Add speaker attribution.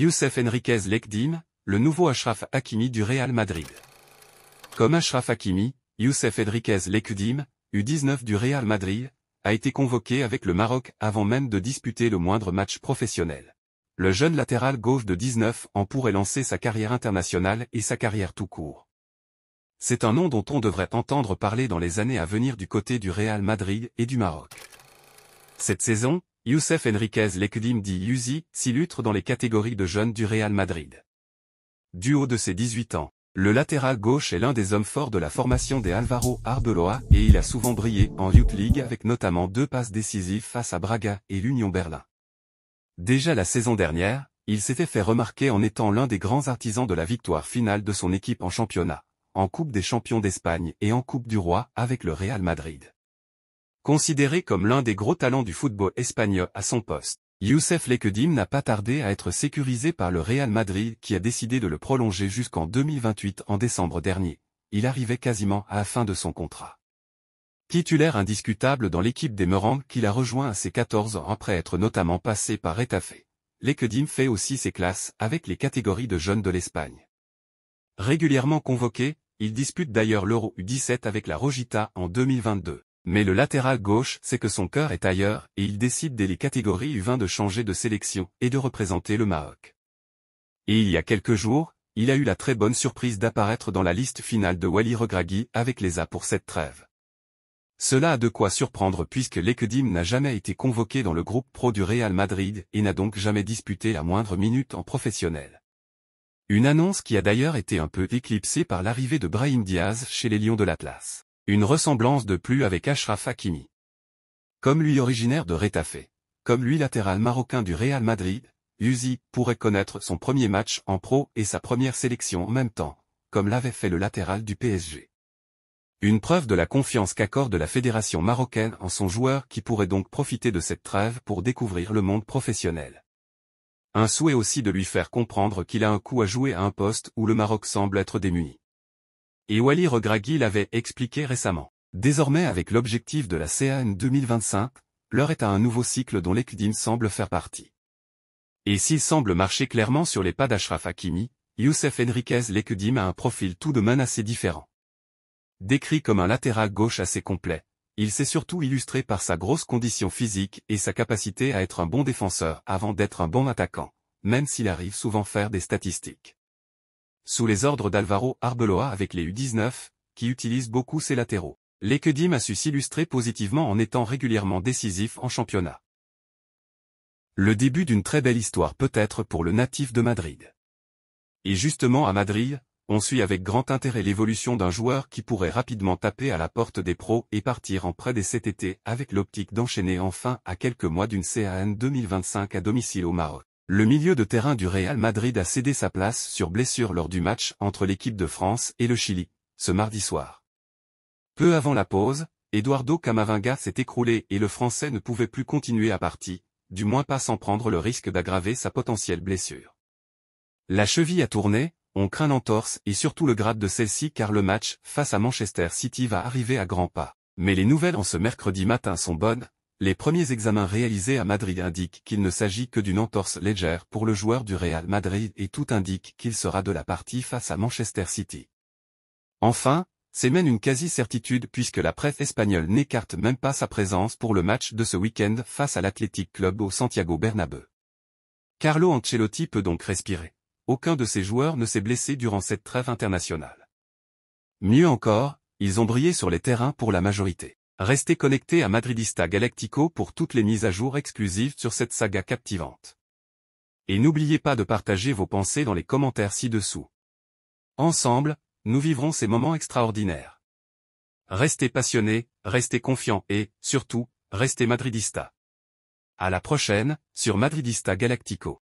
Speaker 1: Youssef Enriquez Lekdim, le nouveau Ashraf Hakimi du Real Madrid. Comme Ashraf Hakimi, Youssef Enriquez Lekdim, U19 du Real Madrid, a été convoqué avec le Maroc avant même de disputer le moindre match professionnel. Le jeune latéral gauche de 19 en pourrait lancer sa carrière internationale et sa carrière tout court. C'est un nom dont on devrait entendre parler dans les années à venir du côté du Real Madrid et du Maroc. Cette saison, Youssef Enriquez Lekdim dit Yuzi s'illustre dans les catégories de jeunes du Real Madrid. Du haut de ses 18 ans, le latéral gauche est l'un des hommes forts de la formation des Alvaro Arbeloa et il a souvent brillé en Youth League avec notamment deux passes décisives face à Braga et l'Union Berlin. Déjà la saison dernière, il s'était fait remarquer en étant l'un des grands artisans de la victoire finale de son équipe en championnat, en Coupe des champions d'Espagne et en Coupe du Roi avec le Real Madrid. Considéré comme l'un des gros talents du football espagnol à son poste, Youssef Lekedim n'a pas tardé à être sécurisé par le Real Madrid qui a décidé de le prolonger jusqu'en 2028 en décembre dernier. Il arrivait quasiment à la fin de son contrat. Titulaire indiscutable dans l'équipe des Merengues qu'il a rejoint à ses 14 ans après être notamment passé par Etafé, Lekedim fait aussi ses classes avec les catégories de jeunes de l'Espagne. Régulièrement convoqué, il dispute d'ailleurs l'Euro U17 avec la Rojita en 2022. Mais le latéral gauche sait que son cœur est ailleurs et il décide dès les catégories U20 de changer de sélection et de représenter le Maroc. Et il y a quelques jours, il a eu la très bonne surprise d'apparaître dans la liste finale de Wally Regragui avec les A pour cette trêve. Cela a de quoi surprendre puisque l'Ekedim n'a jamais été convoqué dans le groupe pro du Real Madrid et n'a donc jamais disputé la moindre minute en professionnel. Une annonce qui a d'ailleurs été un peu éclipsée par l'arrivée de Brahim Diaz chez les Lions de l'Atlas. Une ressemblance de plus avec Ashraf Hakimi. Comme lui originaire de Rétafé. Comme lui latéral marocain du Real Madrid, Uzi pourrait connaître son premier match en pro et sa première sélection en même temps, comme l'avait fait le latéral du PSG. Une preuve de la confiance qu'accorde la fédération marocaine en son joueur qui pourrait donc profiter de cette trêve pour découvrir le monde professionnel. Un souhait aussi de lui faire comprendre qu'il a un coup à jouer à un poste où le Maroc semble être démuni et Wali Regragui l'avait expliqué récemment. Désormais avec l'objectif de la CAN 2025, l'heure est à un nouveau cycle dont Lekudim semble faire partie. Et s'il semble marcher clairement sur les pas d'Ashraf Hakimi, Youssef Enriquez Lekudim a un profil tout de même assez différent. Décrit comme un latéral gauche assez complet, il s'est surtout illustré par sa grosse condition physique et sa capacité à être un bon défenseur avant d'être un bon attaquant, même s'il arrive souvent faire des statistiques sous les ordres d'Alvaro Arbeloa avec les U19, qui utilisent beaucoup ses latéraux. L'Ekedim a su s'illustrer positivement en étant régulièrement décisif en championnat. Le début d'une très belle histoire peut-être pour le natif de Madrid. Et justement à Madrid, on suit avec grand intérêt l'évolution d'un joueur qui pourrait rapidement taper à la porte des pros et partir en prêt des cet été avec l'optique d'enchaîner enfin à quelques mois d'une CAN 2025 à domicile au Maroc. Le milieu de terrain du Real Madrid a cédé sa place sur blessure lors du match entre l'équipe de France et le Chili, ce mardi soir. Peu avant la pause, Eduardo Camavinga s'est écroulé et le Français ne pouvait plus continuer à partie, du moins pas sans prendre le risque d'aggraver sa potentielle blessure. La cheville a tourné, on craint l'entorse et surtout le grade de celle-ci car le match face à Manchester City va arriver à grands pas. Mais les nouvelles en ce mercredi matin sont bonnes, les premiers examens réalisés à Madrid indiquent qu'il ne s'agit que d'une entorse légère pour le joueur du Real Madrid et tout indique qu'il sera de la partie face à Manchester City. Enfin, c'est même une quasi-certitude puisque la presse espagnole n'écarte même pas sa présence pour le match de ce week-end face à l'Athletic Club au Santiago Bernabeu. Carlo Ancelotti peut donc respirer. Aucun de ses joueurs ne s'est blessé durant cette trêve internationale. Mieux encore, ils ont brillé sur les terrains pour la majorité. Restez connectés à Madridista Galactico pour toutes les mises à jour exclusives sur cette saga captivante. Et n'oubliez pas de partager vos pensées dans les commentaires ci-dessous. Ensemble, nous vivrons ces moments extraordinaires. Restez passionnés, restez confiants et, surtout, restez madridista. À la prochaine, sur Madridista Galactico.